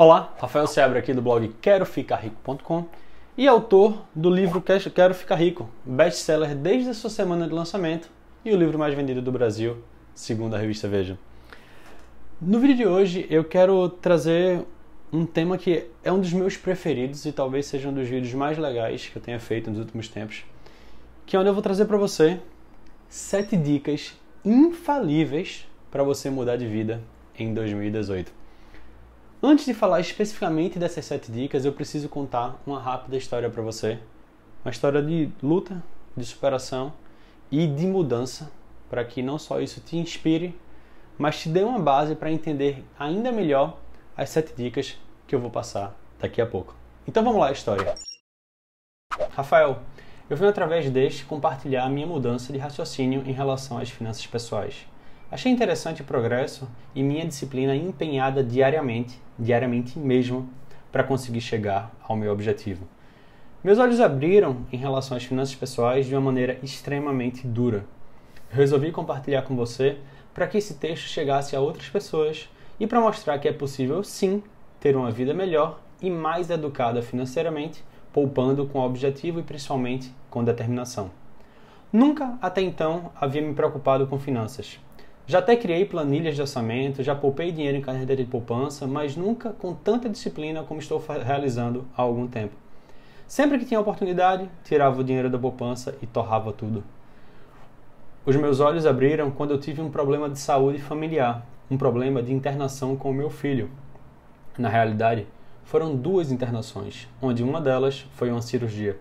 Olá, Rafael Seabra aqui do blog QueroFicarRico.com e autor do livro Quero Ficar Rico, best-seller desde a sua semana de lançamento e o livro mais vendido do Brasil, segundo a revista Veja. No vídeo de hoje eu quero trazer um tema que é um dos meus preferidos e talvez seja um dos vídeos mais legais que eu tenha feito nos últimos tempos, que é onde eu vou trazer para você sete dicas infalíveis para você mudar de vida em 2018. Antes de falar especificamente dessas sete dicas, eu preciso contar uma rápida história para você. Uma história de luta, de superação e de mudança, para que não só isso te inspire, mas te dê uma base para entender ainda melhor as sete dicas que eu vou passar daqui a pouco. Então vamos lá a história. Rafael, eu venho através deste compartilhar a minha mudança de raciocínio em relação às finanças pessoais. Achei interessante o progresso e minha disciplina empenhada diariamente, diariamente mesmo, para conseguir chegar ao meu objetivo. Meus olhos abriram em relação às finanças pessoais de uma maneira extremamente dura. Resolvi compartilhar com você para que esse texto chegasse a outras pessoas e para mostrar que é possível sim ter uma vida melhor e mais educada financeiramente, poupando com objetivo e principalmente com determinação. Nunca até então havia me preocupado com finanças. Já até criei planilhas de orçamento, já poupei dinheiro em carteira de poupança, mas nunca com tanta disciplina como estou realizando há algum tempo. Sempre que tinha oportunidade, tirava o dinheiro da poupança e torrava tudo. Os meus olhos abriram quando eu tive um problema de saúde familiar, um problema de internação com o meu filho. Na realidade, foram duas internações, onde uma delas foi uma cirurgia.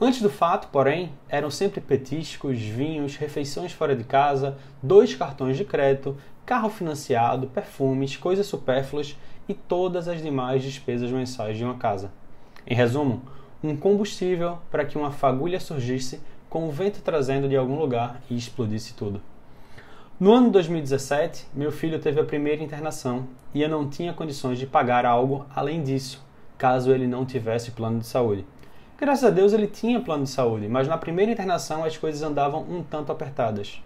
Antes do fato, porém, eram sempre petiscos, vinhos, refeições fora de casa, dois cartões de crédito, carro financiado, perfumes, coisas supérfluas e todas as demais despesas mensais de uma casa. Em resumo, um combustível para que uma fagulha surgisse com o vento trazendo de algum lugar e explodisse tudo. No ano 2017, meu filho teve a primeira internação e eu não tinha condições de pagar algo além disso, caso ele não tivesse plano de saúde. Graças a Deus ele tinha plano de saúde, mas na primeira internação as coisas andavam um tanto apertadas.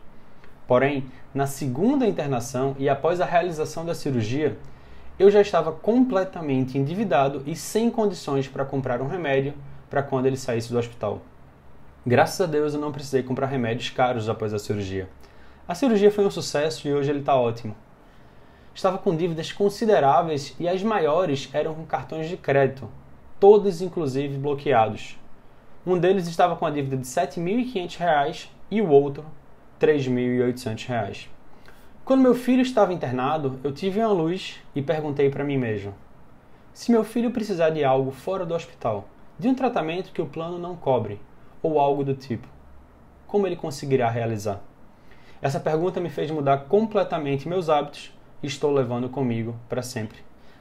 Porém, na segunda internação e após a realização da cirurgia, eu já estava completamente endividado e sem condições para comprar um remédio para quando ele saísse do hospital. Graças a Deus eu não precisei comprar remédios caros após a cirurgia. A cirurgia foi um sucesso e hoje ele está ótimo. Estava com dívidas consideráveis e as maiores eram com cartões de crédito, todos inclusive bloqueados. Um deles estava com a dívida de R$ 7.500 e o outro R$ 3.800. Quando meu filho estava internado, eu tive uma luz e perguntei para mim mesmo: se meu filho precisar de algo fora do hospital, de um tratamento que o plano não cobre, ou algo do tipo, como ele conseguirá realizar? Essa pergunta me fez mudar completamente meus hábitos e estou levando comigo para sempre.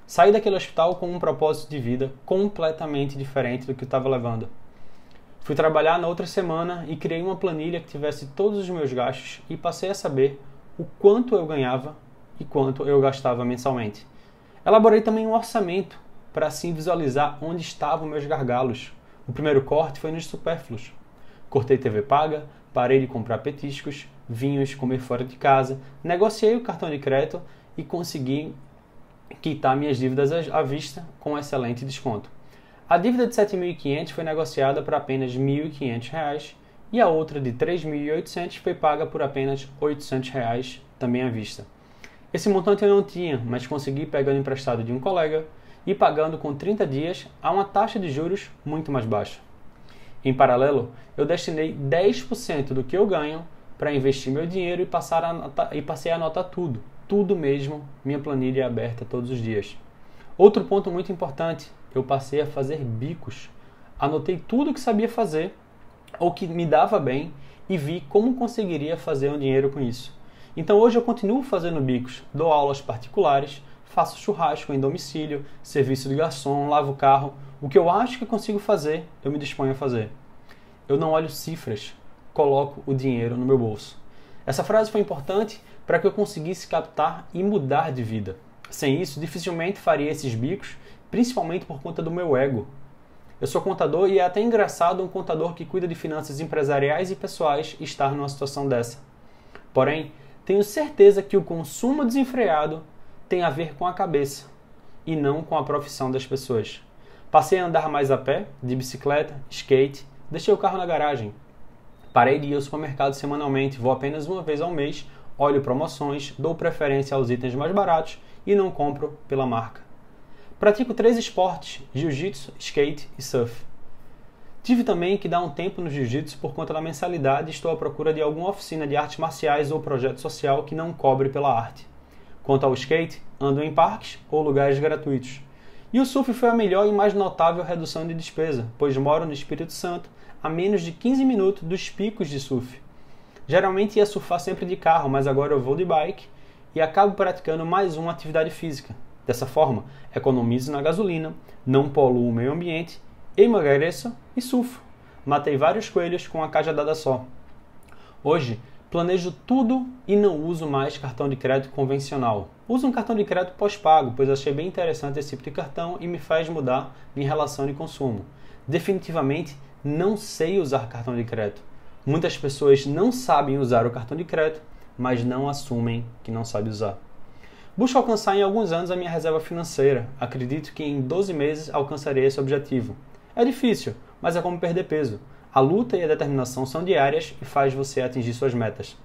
Saí daquele hospital com um propósito de vida completamente diferente do que eu estava levando. Fui trabalhar na outra semana e criei uma planilha que tivesse todos os meus gastos e passei a saber o quanto eu ganhava e quanto eu gastava mensalmente. Elaborei também um orçamento para assim visualizar onde estavam meus gargalos. O primeiro corte foi nos supérfluos. Cortei TV paga, parei de comprar petiscos, vinhos, comer fora de casa, negociei o cartão de crédito e consegui quitar minhas dívidas à vista com excelente desconto. A dívida de 7.500 foi negociada por apenas R$ 1.500 e a outra de 3.800 foi paga por apenas R$ 800 reais, também à vista. Esse montante eu não tinha, mas consegui pegando emprestado de um colega e pagando com 30 dias a uma taxa de juros muito mais baixa. Em paralelo, eu destinei 10% do que eu ganho para investir meu dinheiro e, passar a e passei a anotar tudo, tudo mesmo, minha planilha é aberta todos os dias. Outro ponto muito importante, eu passei a fazer bicos. Anotei tudo que sabia fazer ou que me dava bem e vi como conseguiria fazer um dinheiro com isso. Então hoje eu continuo fazendo bicos, dou aulas particulares, faço churrasco em domicílio, serviço de garçom, lavo carro. O que eu acho que consigo fazer, eu me disponho a fazer. Eu não olho cifras, coloco o dinheiro no meu bolso. Essa frase foi importante para que eu conseguisse captar e mudar de vida. Sem isso, dificilmente faria esses bicos, principalmente por conta do meu ego. Eu sou contador e é até engraçado um contador que cuida de finanças empresariais e pessoais estar numa situação dessa. Porém, tenho certeza que o consumo desenfreado tem a ver com a cabeça e não com a profissão das pessoas. Passei a andar mais a pé, de bicicleta, skate, deixei o carro na garagem, Parei de ir ao supermercado semanalmente, vou apenas uma vez ao mês, olho promoções, dou preferência aos itens mais baratos e não compro pela marca. Pratico três esportes: jiu-jitsu, skate e surf. Tive também que dar um tempo no jiu-jitsu por conta da mensalidade e estou à procura de alguma oficina de artes marciais ou projeto social que não cobre pela arte. Quanto ao skate, ando em parques ou lugares gratuitos. E o surf foi a melhor e mais notável redução de despesa, pois moro no Espírito Santo a menos de 15 minutos dos picos de surf. Geralmente ia surfar sempre de carro, mas agora eu vou de bike e acabo praticando mais uma atividade física. Dessa forma, economizo na gasolina, não poluo o meio ambiente, emagreço e surfo. Matei vários coelhos com uma cajadada só. Hoje, planejo tudo e não uso mais cartão de crédito convencional. Uso um cartão de crédito pós-pago, pois achei bem interessante esse tipo de cartão e me faz mudar minha relação de consumo definitivamente não sei usar cartão de crédito. Muitas pessoas não sabem usar o cartão de crédito, mas não assumem que não sabe usar. Busco alcançar em alguns anos a minha reserva financeira. Acredito que em 12 meses alcançarei esse objetivo. É difícil, mas é como perder peso. A luta e a determinação são diárias e faz você atingir suas metas.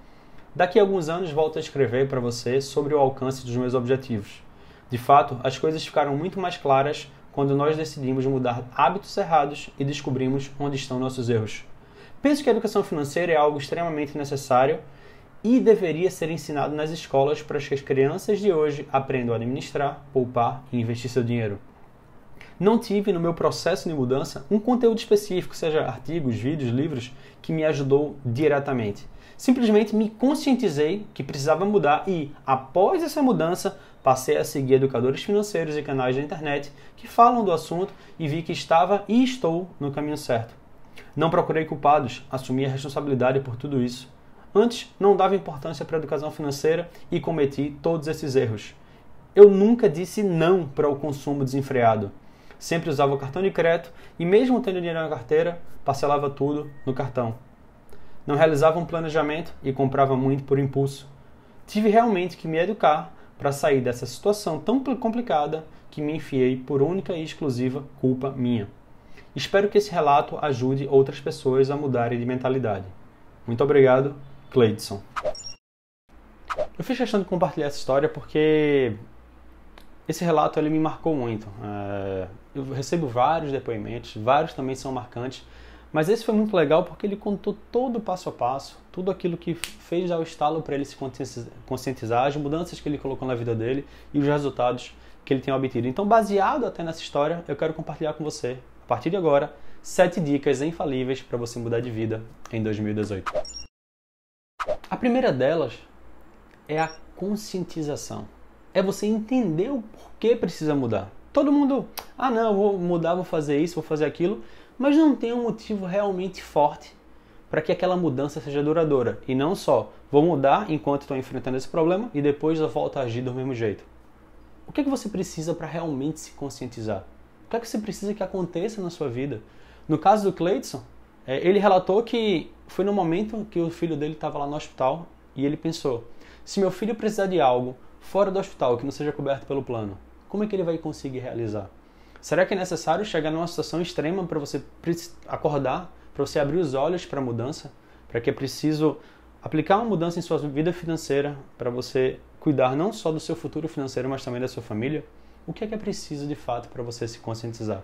Daqui a alguns anos volto a escrever para você sobre o alcance dos meus objetivos. De fato, as coisas ficaram muito mais claras quando nós decidimos mudar hábitos errados e descobrimos onde estão nossos erros. Penso que a educação financeira é algo extremamente necessário e deveria ser ensinado nas escolas para que as crianças de hoje aprendam a administrar, poupar e investir seu dinheiro. Não tive no meu processo de mudança um conteúdo específico, seja artigos, vídeos, livros, que me ajudou diretamente. Simplesmente me conscientizei que precisava mudar e, após essa mudança, passei a seguir educadores financeiros e canais da internet que falam do assunto e vi que estava e estou no caminho certo. Não procurei culpados, assumi a responsabilidade por tudo isso. Antes, não dava importância para a educação financeira e cometi todos esses erros. Eu nunca disse não para o consumo desenfreado. Sempre usava o cartão de crédito e, mesmo tendo dinheiro na carteira, parcelava tudo no cartão. Não realizava um planejamento e comprava muito por impulso. Tive realmente que me educar para sair dessa situação tão complicada que me enfiei por única e exclusiva culpa minha. Espero que esse relato ajude outras pessoas a mudarem de mentalidade. Muito obrigado, Cleidson. Eu fiz questão de compartilhar essa história porque esse relato ele me marcou muito. É, eu recebo vários depoimentos, vários também são marcantes, mas esse foi muito legal porque ele contou todo o passo a passo, tudo aquilo que fez ao estalo para ele se conscientizar, as mudanças que ele colocou na vida dele e os resultados que ele tem obtido. Então, baseado até nessa história, eu quero compartilhar com você, a partir de agora, sete dicas infalíveis para você mudar de vida em 2018. A primeira delas é a conscientização. É você entender o porquê precisa mudar. Todo mundo, ah não, vou mudar, vou fazer isso, vou fazer aquilo, mas não tem um motivo realmente forte para que aquela mudança seja duradoura. E não só vou mudar enquanto estou enfrentando esse problema e depois eu volto a agir do mesmo jeito. O que é que você precisa para realmente se conscientizar? O que é que você precisa que aconteça na sua vida? No caso do Cleidson, é, ele relatou que foi no momento que o filho dele estava lá no hospital e ele pensou: se meu filho precisar de algo fora do hospital que não seja coberto pelo plano, como é que ele vai conseguir realizar? Será que é necessário chegar numa situação extrema para você acordar, para você abrir os olhos para a mudança? Para que é preciso aplicar uma mudança em sua vida financeira, para você cuidar não só do seu futuro financeiro, mas também da sua família? O que é que é preciso de fato para você se conscientizar?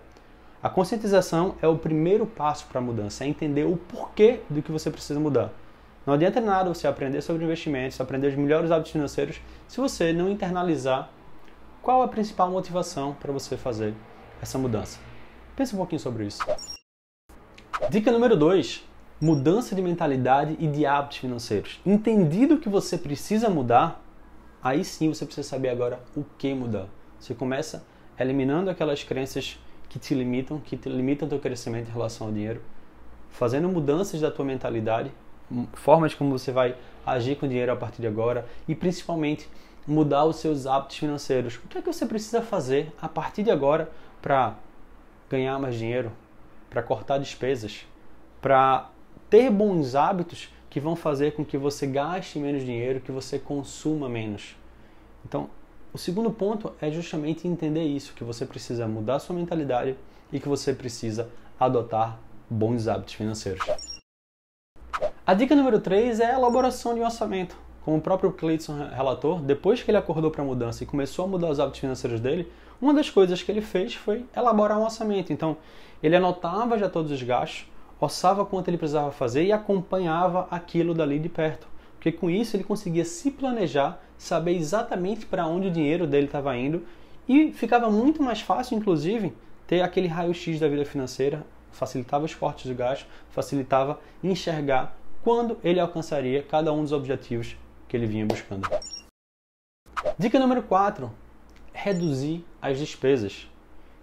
A conscientização é o primeiro passo para a mudança, é entender o porquê do que você precisa mudar. Não adianta nada você aprender sobre investimentos, aprender os melhores hábitos financeiros, se você não internalizar qual a principal motivação para você fazer essa mudança. Pense um pouquinho sobre isso. Dica número 2: mudança de mentalidade e de hábitos financeiros. Entendido que você precisa mudar, aí sim você precisa saber agora o que mudar. Você começa eliminando aquelas crenças que te limitam, que te limitam teu crescimento em relação ao dinheiro, fazendo mudanças da tua mentalidade, formas como você vai agir com o dinheiro a partir de agora e principalmente mudar os seus hábitos financeiros. O que é que você precisa fazer a partir de agora para ganhar mais dinheiro, para cortar despesas, para ter bons hábitos que vão fazer com que você gaste menos dinheiro, que você consuma menos. Então, o segundo ponto é justamente entender isso, que você precisa mudar sua mentalidade e que você precisa adotar bons hábitos financeiros. A dica número 3 é a elaboração de um orçamento. Como o próprio Cleiton relatou, depois que ele acordou para a mudança e começou a mudar os hábitos financeiros dele, uma das coisas que ele fez foi elaborar um orçamento. Então, ele anotava já todos os gastos, orçava quanto ele precisava fazer e acompanhava aquilo dali de perto. Porque com isso ele conseguia se planejar, saber exatamente para onde o dinheiro dele estava indo e ficava muito mais fácil, inclusive, ter aquele raio-x da vida financeira, facilitava os cortes de gasto, facilitava enxergar quando ele alcançaria cada um dos objetivos que ele vinha buscando. Dica número 4: reduzir as despesas.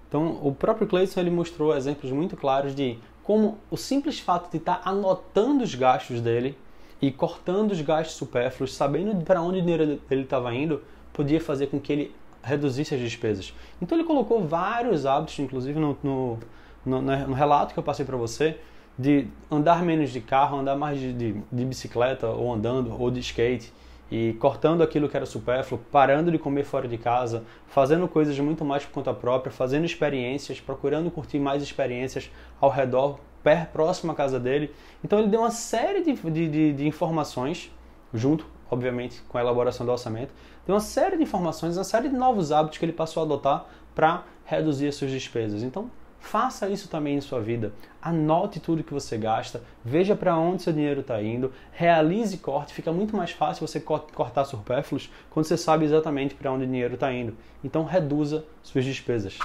Então, o próprio Clayson ele mostrou exemplos muito claros de como o simples fato de estar tá anotando os gastos dele e cortando os gastos supérfluos, sabendo para onde o dinheiro dele estava indo, podia fazer com que ele reduzisse as despesas. Então, ele colocou vários hábitos, inclusive no, no, no, no relato que eu passei para você, de andar menos de carro, andar mais de, de, de bicicleta, ou andando, ou de skate e cortando aquilo que era supérfluo, parando de comer fora de casa, fazendo coisas muito mais por conta própria, fazendo experiências, procurando curtir mais experiências ao redor, perto, próximo à casa dele. Então ele deu uma série de, de, de informações, junto, obviamente, com a elaboração do orçamento, deu uma série de informações, uma série de novos hábitos que ele passou a adotar para reduzir as suas despesas. Então, Faça isso também em sua vida. Anote tudo que você gasta, veja para onde seu dinheiro está indo, realize corte. Fica muito mais fácil você cortar supérfluos quando você sabe exatamente para onde o dinheiro está indo. Então, reduza suas despesas.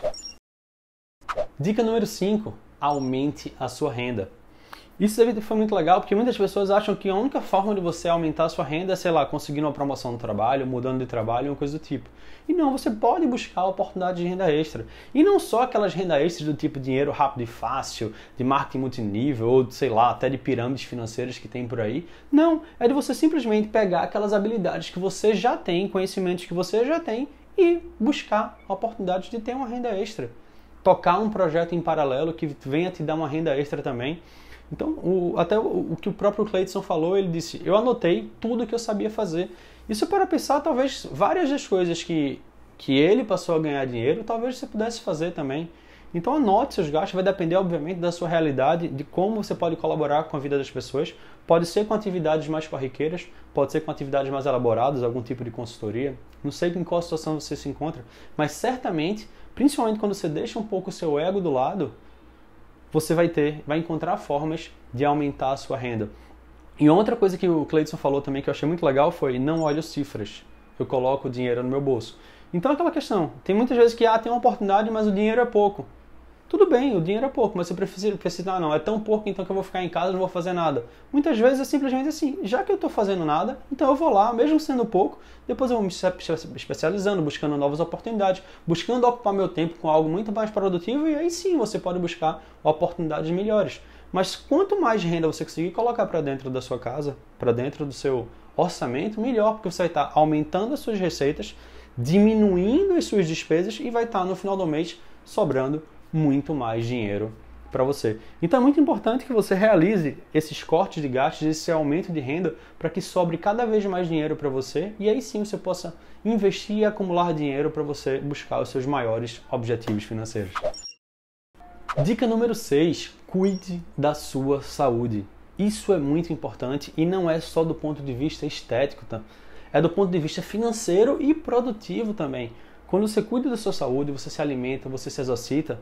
Dica número 5: aumente a sua renda. Isso foi muito legal porque muitas pessoas acham que a única forma de você aumentar a sua renda é, sei lá, conseguindo uma promoção no trabalho, mudando de trabalho, uma coisa do tipo. E não, você pode buscar oportunidades de renda extra. E não só aquelas rendas extras do tipo dinheiro rápido e fácil, de marketing multinível, ou sei lá, até de pirâmides financeiras que tem por aí. Não, é de você simplesmente pegar aquelas habilidades que você já tem, conhecimentos que você já tem e buscar oportunidades de ter uma renda extra. Tocar um projeto em paralelo que venha te dar uma renda extra também. Então, o, até o, o, que o próprio Clayton falou, ele disse: Eu anotei tudo que eu sabia fazer. Isso para pensar, talvez várias das coisas que, que ele passou a ganhar dinheiro, talvez você pudesse fazer também. Então, anote seus gastos, vai depender, obviamente, da sua realidade, de como você pode colaborar com a vida das pessoas. Pode ser com atividades mais corriqueiras, pode ser com atividades mais elaboradas, algum tipo de consultoria. Não sei em qual situação você se encontra, mas certamente, principalmente quando você deixa um pouco o seu ego do lado você vai ter, vai encontrar formas de aumentar a sua renda. E outra coisa que o Cleidson falou também que eu achei muito legal foi não olho cifras. Eu coloco o dinheiro no meu bolso. Então aquela questão, tem muitas vezes que ah, tem uma oportunidade, mas o dinheiro é pouco. Tudo bem, o dinheiro é pouco, mas eu prefiro precisar, ah, não, é tão pouco então que eu vou ficar em casa, não vou fazer nada. Muitas vezes é simplesmente assim, já que eu estou fazendo nada, então eu vou lá, mesmo sendo pouco, depois eu vou me especializando, buscando novas oportunidades, buscando ocupar meu tempo com algo muito mais produtivo e aí sim você pode buscar oportunidades melhores. Mas quanto mais renda você conseguir colocar para dentro da sua casa, para dentro do seu orçamento, melhor, porque você vai estar aumentando as suas receitas, diminuindo as suas despesas e vai estar no final do mês sobrando muito mais dinheiro para você. Então é muito importante que você realize esses cortes de gastos, esse aumento de renda, para que sobre cada vez mais dinheiro para você e aí sim você possa investir e acumular dinheiro para você buscar os seus maiores objetivos financeiros. Dica número 6: cuide da sua saúde. Isso é muito importante e não é só do ponto de vista estético, tá? é do ponto de vista financeiro e produtivo também. Quando você cuida da sua saúde, você se alimenta, você se exercita,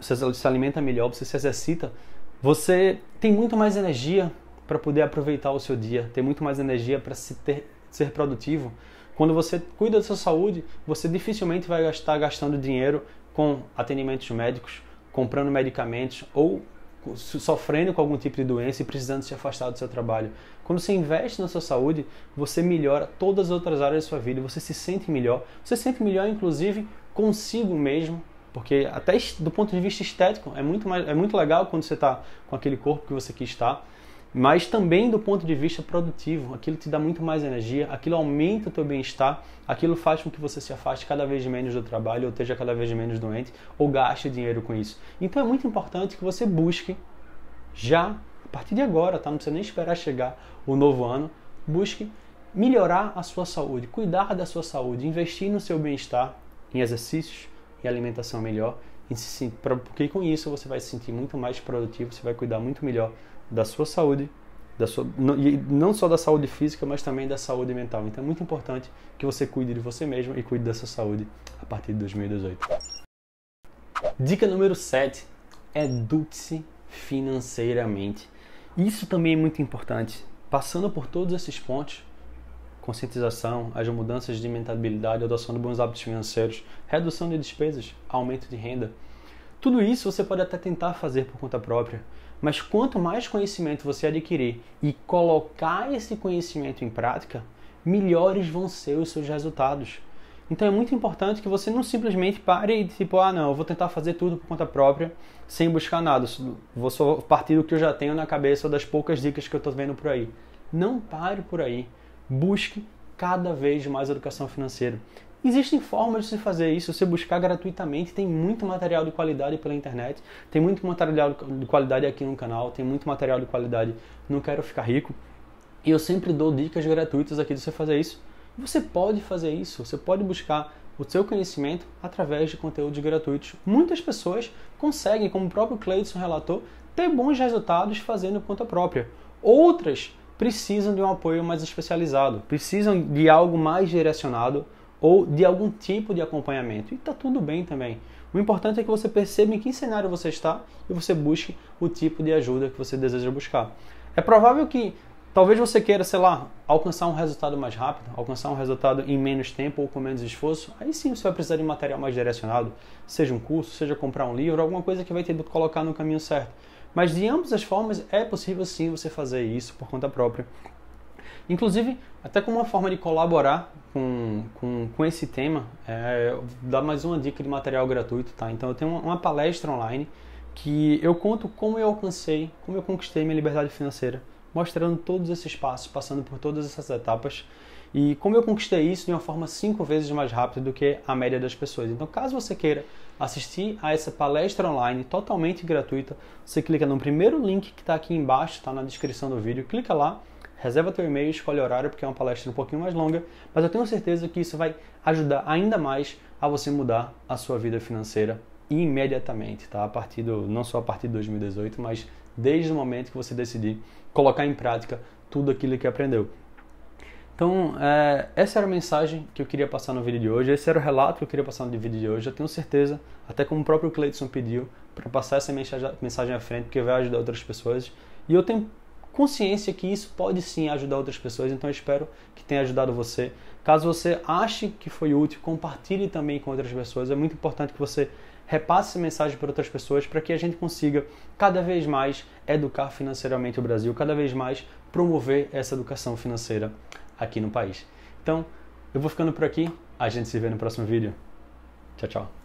você se alimenta melhor, você se exercita, você tem muito mais energia para poder aproveitar o seu dia, tem muito mais energia para se ter, ser produtivo. Quando você cuida da sua saúde, você dificilmente vai estar gastando dinheiro com atendimentos médicos, comprando medicamentos ou sofrendo com algum tipo de doença e precisando se afastar do seu trabalho. Quando você investe na sua saúde, você melhora todas as outras áreas da sua vida, você se sente melhor, você se sente melhor inclusive consigo mesmo, porque até do ponto de vista estético é muito, mais, é muito legal quando você está com aquele corpo que você quer estar. Tá mas também do ponto de vista produtivo. Aquilo te dá muito mais energia, aquilo aumenta o teu bem-estar, aquilo faz com que você se afaste cada vez menos do trabalho, ou esteja cada vez menos doente, ou gaste dinheiro com isso. Então é muito importante que você busque já a partir de agora, tá? Não precisa nem esperar chegar o novo ano. Busque melhorar a sua saúde, cuidar da sua saúde, investir no seu bem-estar, em exercícios, em alimentação melhor, porque com isso você vai se sentir muito mais produtivo, você vai cuidar muito melhor da sua saúde, da sua, não, e não só da saúde física, mas também da saúde mental. Então é muito importante que você cuide de você mesmo e cuide da sua saúde a partir de 2018. Dica número 7: eduque-se financeiramente. Isso também é muito importante. Passando por todos esses pontos, conscientização, as mudanças de mentalidade, adoção de bons hábitos financeiros, redução de despesas, aumento de renda. Tudo isso você pode até tentar fazer por conta própria, mas quanto mais conhecimento você adquirir e colocar esse conhecimento em prática, melhores vão ser os seus resultados. Então é muito importante que você não simplesmente pare e tipo, ah não, eu vou tentar fazer tudo por conta própria, sem buscar nada, vou só partir do que eu já tenho na cabeça ou das poucas dicas que eu estou vendo por aí. Não pare por aí, busque cada vez mais educação financeira. Existem formas de se fazer isso, você buscar gratuitamente, tem muito material de qualidade pela internet, tem muito material de qualidade aqui no canal, tem muito material de qualidade no Quero Ficar Rico, e eu sempre dou dicas gratuitas aqui de você fazer isso. Você pode fazer isso, você pode buscar o seu conhecimento através de conteúdos gratuitos. Muitas pessoas conseguem, como o próprio Cleidson relatou, ter bons resultados fazendo conta própria. Outras precisam de um apoio mais especializado, precisam de algo mais direcionado ou de algum tipo de acompanhamento. E está tudo bem também. O importante é que você perceba em que cenário você está e você busque o tipo de ajuda que você deseja buscar. É provável que talvez você queira, sei lá, alcançar um resultado mais rápido, alcançar um resultado em menos tempo ou com menos esforço. Aí sim você vai precisar de material mais direcionado, seja um curso, seja comprar um livro, alguma coisa que vai te colocar no caminho certo. Mas de ambas as formas é possível sim você fazer isso por conta própria. Inclusive, até como uma forma de colaborar com, com, com esse tema, é, mais uma dica de material gratuito, tá? Então eu tenho uma, uma palestra online que eu conto como eu alcancei, como eu conquistei minha liberdade financeira, mostrando todos esses passos, passando por todas essas etapas e como eu conquistei isso de uma forma cinco vezes mais rápida do que a média das pessoas. Então, caso você queira assistir a essa palestra online totalmente gratuita, você clica no primeiro link que está aqui embaixo, está na descrição do vídeo, clica lá Reserva teu e-mail, escolhe horário, porque é uma palestra um pouquinho mais longa, mas eu tenho certeza que isso vai ajudar ainda mais a você mudar a sua vida financeira imediatamente, tá? A partir do, não só a partir de 2018, mas desde o momento que você decidir colocar em prática tudo aquilo que aprendeu. Então, é, essa era a mensagem que eu queria passar no vídeo de hoje, esse era o relato que eu queria passar no vídeo de hoje. Eu tenho certeza, até como o próprio Cleiton pediu, para passar essa mensagem à frente, porque vai ajudar outras pessoas. E eu tenho consciência que isso pode sim ajudar outras pessoas. Então espero que tenha ajudado você. Caso você ache que foi útil, compartilhe também com outras pessoas. É muito importante que você repasse essa mensagem para outras pessoas para que a gente consiga cada vez mais educar financeiramente o Brasil, cada vez mais promover essa educação financeira aqui no país. Então, eu vou ficando por aqui. A gente se vê no próximo vídeo. Tchau, tchau.